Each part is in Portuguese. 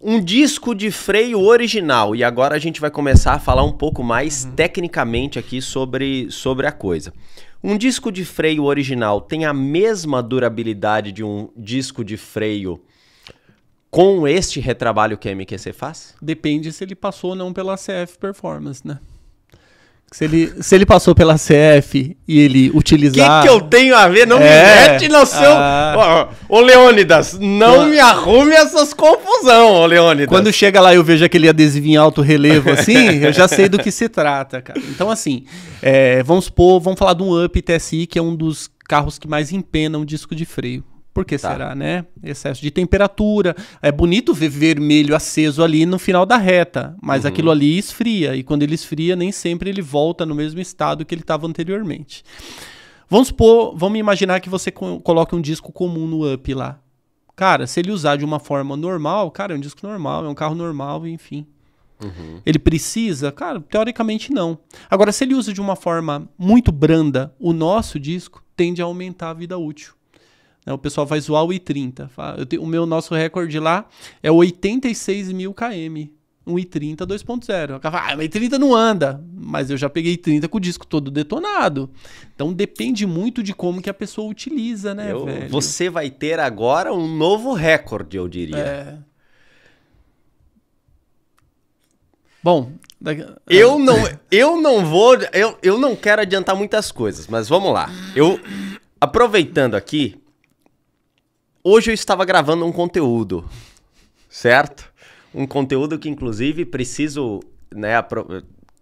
um disco de freio original. E agora a gente vai começar a falar um pouco mais uhum. tecnicamente aqui sobre, sobre a coisa. Um disco de freio original tem a mesma durabilidade de um disco de freio com este retrabalho que a MQC faz? Depende se ele passou ou não pela CF Performance, né? Se ele, se ele passou pela CF e ele utilizar. O que, que eu tenho a ver? Não é, me mete no seu. Ah... Ô, Leônidas, não ah. me arrume essas confusão, ô Leônidas. Quando chega lá e eu vejo aquele adesivo em alto relevo assim, eu já sei do que se trata, cara. Então, assim, é, vamos supor, vamos falar de um Up TSI, que é um dos carros que mais empenam um disco de freio. Por que tá. será, né? Excesso de temperatura. É bonito ver vermelho aceso ali no final da reta, mas uhum. aquilo ali esfria. E quando ele esfria, nem sempre ele volta no mesmo estado que ele estava anteriormente. Vamos supor, vamos imaginar que você coloque um disco comum no up lá. Cara, se ele usar de uma forma normal, cara, é um disco normal, é um carro normal, enfim. Uhum. Ele precisa? Cara, teoricamente não. Agora, se ele usa de uma forma muito branda, o nosso disco tende a aumentar a vida útil. Né, o pessoal vai zoar o i30. Tenho, o meu nosso recorde lá é 86 mil km. Um i30 2.0. Ah, o i30 não anda. Mas eu já peguei 30 com o disco todo detonado. Então depende muito de como que a pessoa utiliza, né, eu, velho? Você vai ter agora um novo recorde, eu diria. É. Bom, eu é. não, eu não vou, eu, eu não quero adiantar muitas coisas, mas vamos lá. Eu aproveitando aqui, Hoje eu estava gravando um conteúdo, certo? Um conteúdo que, inclusive, preciso né,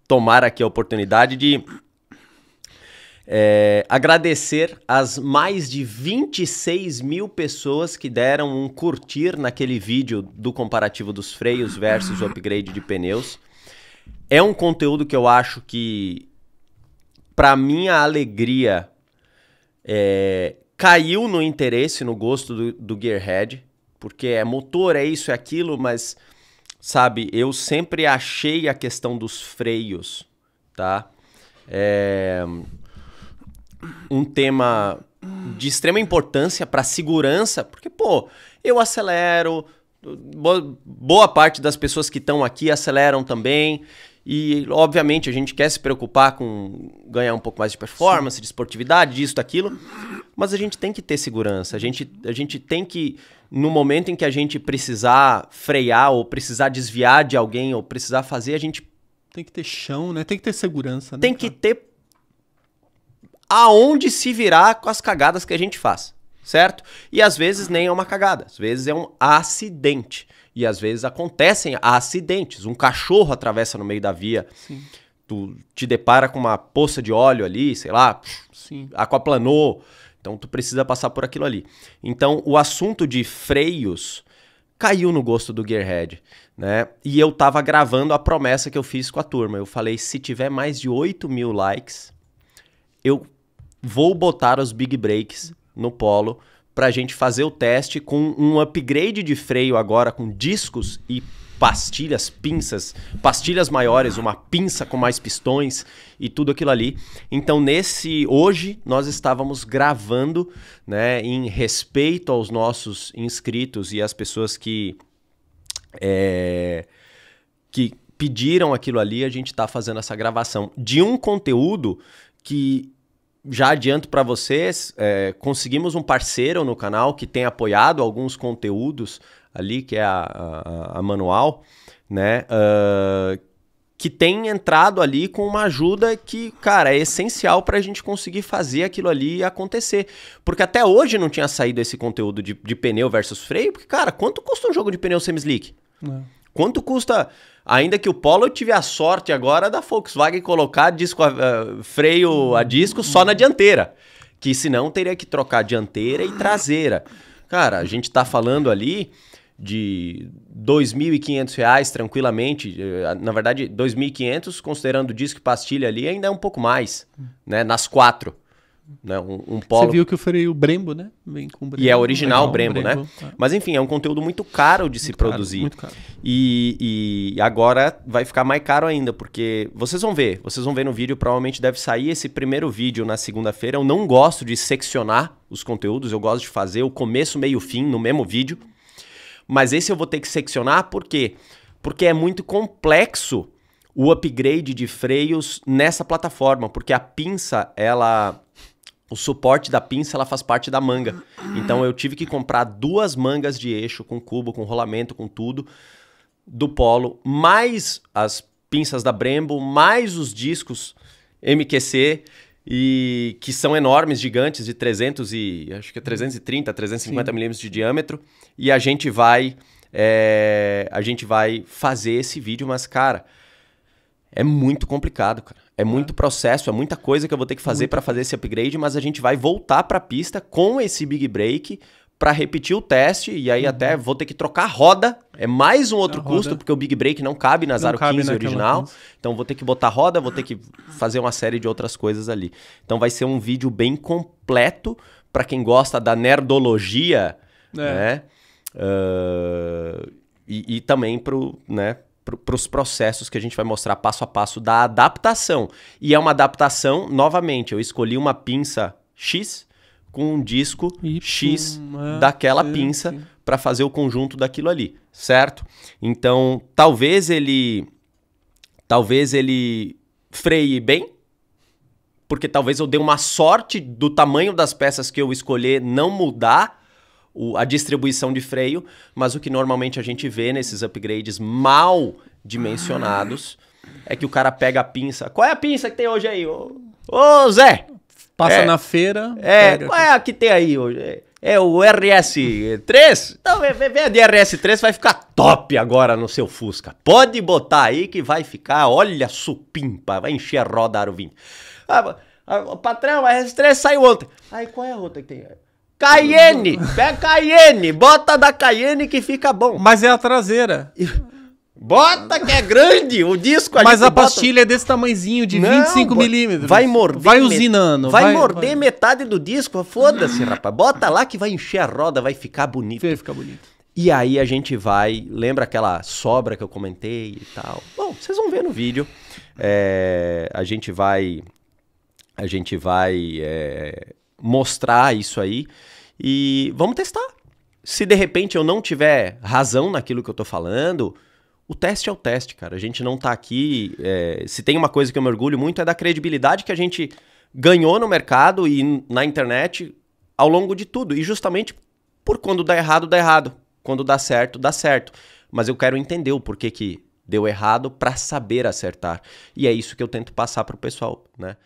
tomar aqui a oportunidade de é, agradecer às mais de 26 mil pessoas que deram um curtir naquele vídeo do comparativo dos freios versus o upgrade de pneus. É um conteúdo que eu acho que, para minha alegria, é, caiu no interesse, no gosto do, do Gearhead, porque é motor, é isso, é aquilo, mas sabe, eu sempre achei a questão dos freios, tá? É um tema de extrema importância para segurança, porque pô, eu acelero, boa parte das pessoas que estão aqui aceleram também. E, obviamente, a gente quer se preocupar com ganhar um pouco mais de performance, Sim. de esportividade, disso, daquilo, mas a gente tem que ter segurança. A gente, a gente tem que, no momento em que a gente precisar frear ou precisar desviar de alguém ou precisar fazer, a gente. Tem que ter chão, né? Tem que ter segurança. Né, tem cara? que ter aonde se virar com as cagadas que a gente faz, certo? E às vezes nem é uma cagada, às vezes é um acidente. E às vezes acontecem acidentes. Um cachorro atravessa no meio da via. Sim. Tu te depara com uma poça de óleo ali, sei lá, Sim. aquaplanou. Então tu precisa passar por aquilo ali. Então o assunto de freios caiu no gosto do Gearhead, né? E eu tava gravando a promessa que eu fiz com a turma. Eu falei, se tiver mais de 8 mil likes, eu vou botar os Big Breaks no polo para a gente fazer o teste com um upgrade de freio agora com discos e pastilhas, pinças, pastilhas maiores, uma pinça com mais pistões e tudo aquilo ali. Então nesse hoje nós estávamos gravando, né, em respeito aos nossos inscritos e às pessoas que é, que pediram aquilo ali, a gente está fazendo essa gravação de um conteúdo que já adianto para vocês, é, conseguimos um parceiro no canal que tem apoiado alguns conteúdos ali, que é a, a, a Manual, né? Uh, que tem entrado ali com uma ajuda que, cara, é essencial para a gente conseguir fazer aquilo ali acontecer. Porque até hoje não tinha saído esse conteúdo de, de pneu versus freio, porque, cara, quanto custa um jogo de pneu semi-slick? Não. É. Quanto custa, ainda que o Polo tive a sorte agora da Volkswagen colocar disco a, uh, freio a disco só na dianteira, que senão teria que trocar dianteira e traseira. Cara, a gente está falando ali de R$ 2.500 tranquilamente, eh, na verdade 2.500 considerando disco e pastilha ali ainda é um pouco mais, né, nas quatro. Né? Um, um polo... Você viu que eu falei o Brembo, né? Vem com Brembo. E é original o Brembo, né? Brembo, né? Mas enfim, é um conteúdo muito caro de muito se caro, produzir. Muito caro. E, e agora vai ficar mais caro ainda, porque vocês vão ver, vocês vão ver no vídeo, provavelmente deve sair esse primeiro vídeo na segunda-feira. Eu não gosto de seccionar os conteúdos, eu gosto de fazer o começo, meio, fim no mesmo vídeo. Mas esse eu vou ter que seccionar, por quê? Porque é muito complexo o upgrade de freios nessa plataforma, porque a pinça, ela o suporte da pinça ela faz parte da manga. Então eu tive que comprar duas mangas de eixo com cubo, com rolamento, com tudo do Polo, mais as pinças da Brembo, mais os discos MQC e que são enormes, gigantes de 300 e acho que é 330, 350 Sim. milímetros de diâmetro e a gente vai é, a gente vai fazer esse vídeo, mas cara, é muito complicado, cara. É tá. muito processo, é muita coisa que eu vou ter que fazer para fazer esse upgrade, mas a gente vai voltar para a pista com esse big break para repetir o teste e aí uhum. até vou ter que trocar a roda. É mais um outro custo, porque o Big Break não cabe na Zaro 15 original. Então vou ter que botar roda, vou ter que fazer uma série de outras coisas ali. Então vai ser um vídeo bem completo para quem gosta da nerdologia, é. né? Uh, e, e também pro, né, para os processos que a gente vai mostrar passo a passo da adaptação. E é uma adaptação, novamente, eu escolhi uma pinça X com um disco X é, daquela é, pinça para fazer o conjunto daquilo ali, certo? Então, talvez ele talvez ele freie bem, porque talvez eu dê uma sorte do tamanho das peças que eu escolher não mudar o, a distribuição de freio, mas o que normalmente a gente vê nesses upgrades mal dimensionados ah. é que o cara pega a pinça. Qual é a pinça que tem hoje aí? Ô, Ô Zé! Passa é, na feira. É, pega. qual é a que tem aí hoje? É, é o RS3? Então, vem a de RS3, vai ficar top agora no seu Fusca. Pode botar aí que vai ficar, olha, supimpa, vai encher a roda aro 20. Ah, ah, patrão, a RS3 saiu ontem. Aí, qual é a outra que tem? Cayenne! Pega Cayenne! Bota da Cayenne que fica bom. Mas é a traseira. Bota que é grande o disco. Mas a bota... pastilha é desse tamanhozinho de Não, 25 milímetros. Vai morder. Vai usinando. Vai, vai morder vai... metade do disco. Foda-se, rapaz. Bota lá que vai encher a roda, vai ficar bonito. Vai ficar bonito. E aí a gente vai, lembra aquela sobra que eu comentei e tal. Bom, vocês vão ver no vídeo. É, a gente vai, a gente vai é, mostrar isso aí e vamos testar. Se de repente eu não tiver razão naquilo que eu tô falando, o teste é o teste, cara. A gente não tá aqui. É... se tem uma coisa que eu me orgulho muito é da credibilidade que a gente ganhou no mercado e na internet ao longo de tudo. E justamente por quando dá errado, dá errado. Quando dá certo, dá certo. Mas eu quero entender o porquê que deu errado para saber acertar. E é isso que eu tento passar pro pessoal, né?